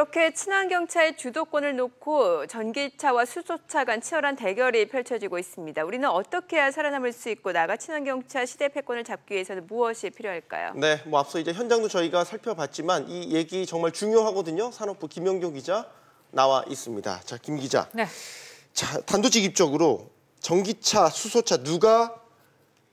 이렇게 친환경차의 주도권을 놓고 전기차와 수소차 간 치열한 대결이 펼쳐지고 있습니다. 우리는 어떻게 해야 살아남을 수 있고 나가 친환경차 시대 패권을 잡기 위해서는 무엇이 필요할까요? 네, 뭐 앞서 이제 현장도 저희가 살펴봤지만 이 얘기 정말 중요하거든요. 산업부 김영경 기자 나와 있습니다. 자, 김 기자. 네. 자, 단도직입적으로 전기차, 수소차 누가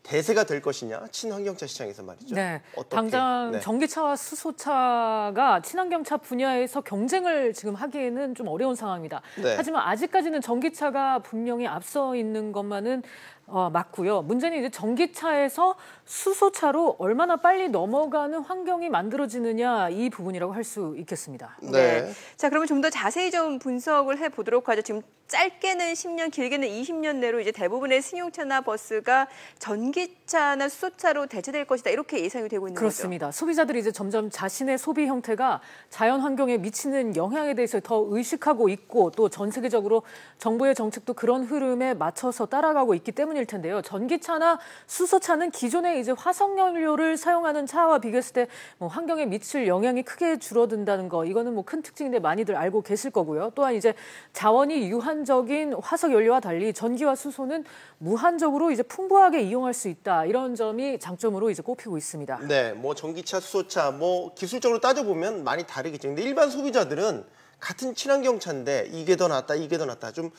대세가 될 것이냐 친환경차 시장에서 말이죠. 네, 어떻게? 당장 네. 전기차와 수소차가 친환경차 분야에서 경쟁을 지금 하기에는 좀 어려운 상황입니다 네. 하지만 아직까지는 전기차가 분명히 앞서 있는 것만은 어, 맞고요. 문제는 이제 전기차에서 수소차로 얼마나 빨리 넘어가는 환경이 만들어지느냐 이 부분이라고 할 수 있겠습니다. 네. 네. 자, 그러면 좀 더 자세히 좀 분석을 해 보도록 하죠. 지금 짧게는 10년, 길게는 20년 내로 이제 대부분의 승용차나 버스가 전기차나 수소차로 대체될 것이다. 이렇게 예상이 되고 있는 그렇습니다. 거죠. 소비자들이 이제 점점 자신의 소비 형태가 자연 환경에 미치는 영향에 대해서 더 의식하고 있고 또 전 세계적으로 정부의 정책도 그런 흐름에 맞춰서 따라가고 있기 때문에 때문일 텐데요. 전기차나 수소차는 기존에 이제 화석연료를 사용하는 차와 비교했을 때뭐 환경에 미칠 영향이 크게 줄어든다는 거 이거는 뭐 큰 특징인데 많이들 알고 계실 거고요. 또한 이제 자원이 유한적인 화석연료와 달리 전기와 수소는 무한적으로 이제 풍부하게 이용할 수 있다 이런 점이 장점으로 이제 꼽히고 있습니다. 네, 뭐 전기차, 수소차 뭐 기술적으로 따져 보면 많이 다르겠죠. 근데 일반 소비자들은 같은 친환경 차인데 이게 더 낫다, 이게 더 낫다. 좀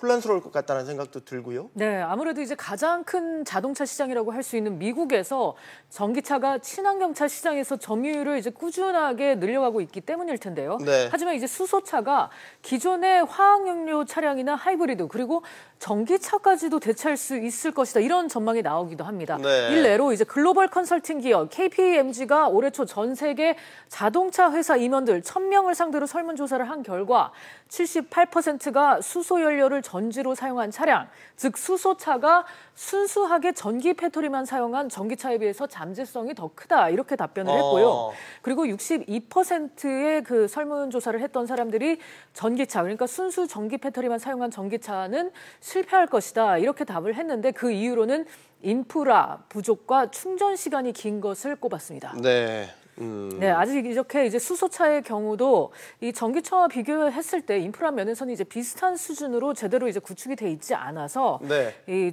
혼란스러울 것 같다는 생각도 들고요. 네, 아무래도 이제 가장 큰 자동차 시장이라고 할 수 있는 미국에서 전기차가 친환경차 시장에서 점유율을 이제 꾸준하게 늘려가고 있기 때문일 텐데요. 네. 하지만 이제 수소차가 기존의 화학연료 차량이나 하이브리드 그리고 전기차까지도 대체할 수 있을 것이다 이런 전망이 나오기도 합니다. 네. 일례로 이제 글로벌 컨설팅 기업 KPMG가 올해 초 전 세계 자동차 회사 임원들 1,000명을 상대로 설문조사를 한 결과 78%가 수소연료를 전지로 사용한 차량, 즉 수소차가 순수하게 전기 패터리만 사용한 전기차에 비해서 잠재성이 더 크다 이렇게 답변을 어. 했고요. 그리고 62%의 그 설문조사를 했던 사람들이 전기차 그러니까 순수 전기 패터리만 사용한 전기차는 실패할 것이다 이렇게 답을 했는데 그 이유로는 인프라 부족과 충전 시간이 긴 것을 꼽았습니다. 네. 음. 네, 아직 이렇게 이제 수소차의 경우도 이 전기차와 비교했을 때 인프라 면에서는 이제 비슷한 수준으로 제대로 이제 구축이 돼 있지 않아서 네. 이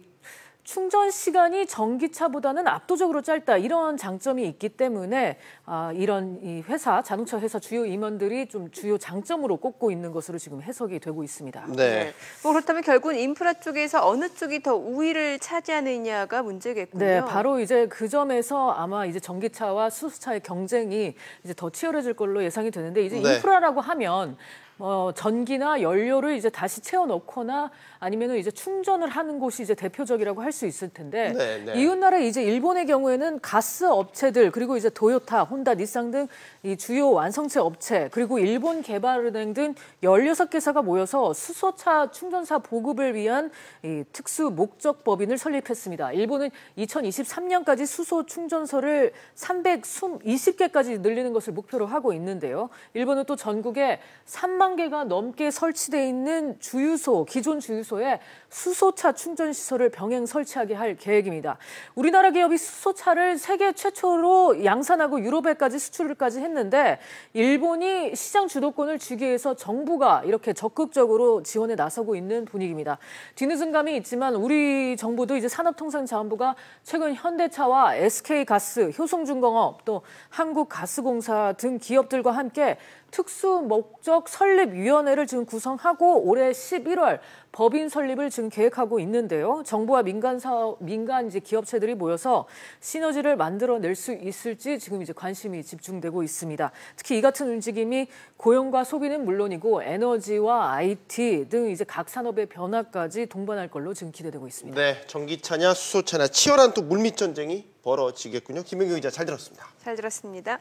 충전 시간이 전기차보다는 압도적으로 짧다 이런 장점이 있기 때문에 아, 이런 이 회사 자동차 회사 주요 임원들이 좀 주요 장점으로 꼽고 있는 것으로 지금 해석이 되고 있습니다. 네. 네. 뭐 그렇다면 결국은 인프라 쪽에서 어느 쪽이 더 우위를 차지하느냐가 문제겠군요. 네, 바로 이제 그 점에서 아마 이제 전기차와 수소차의 경쟁이 이제 더 치열해질 걸로 예상이 되는데 이제 네. 인프라라고 하면 어, 전기나 연료를 이제 다시 채워 넣거나 아니면은 이제 충전을 하는 곳이 이제 대표적이라고 할 수 있을 텐데 네, 네. 이웃 나라 이제 일본의 경우에는 가스 업체들 그리고 이제 도요타, 혼다, 닛상 등 이 주요 완성체 업체 그리고 일본 개발은행 등 16개사가 모여서 수소차 충전사 보급을 위한 이 특수 목적 법인을 설립했습니다. 일본은 2023년까지 수소 충전소를 320개까지 늘리는 것을 목표로 하고 있는데요. 일본은 또 전국에 3만 3만 개가 넘게 설치돼 있는 주유소, 기존 주유소에 수소차 충전 시설을 병행 설치하게 할 계획입니다. 우리나라 기업이 수소차를 세계 최초로 양산하고 유럽에까지 수출까지 을 했는데 일본이 시장 주도권을 쥐기 위해서 정부가 이렇게 적극적으로 지원에 나서고 있는 분위기입니다. 뒤늦은 감이 있지만 우리 정부도 이제 산업통상자원부가 최근 현대차와 SK가스, 효성중공업 또 한국가스공사 등 기업들과 함께 특수목적 설립위원회를 지금 구성하고 올해 11월 법인 설립을 지금 계획하고 있는데요. 정부와 민간 사업, 민간 이제 기업체들이 모여서 시너지를 만들어낼 수 있을지 지금 이제 관심이 집중되고 있습니다. 특히 이 같은 움직임이 고용과 소비는 물론이고 에너지와 IT 등 이제 각 산업의 변화까지 동반할 걸로 지금 기대되고 있습니다. 네, 전기차냐 수소차냐 치열한 또 물밑 전쟁이 벌어지겠군요. 김은경 기자 잘 들었습니다. 잘 들었습니다.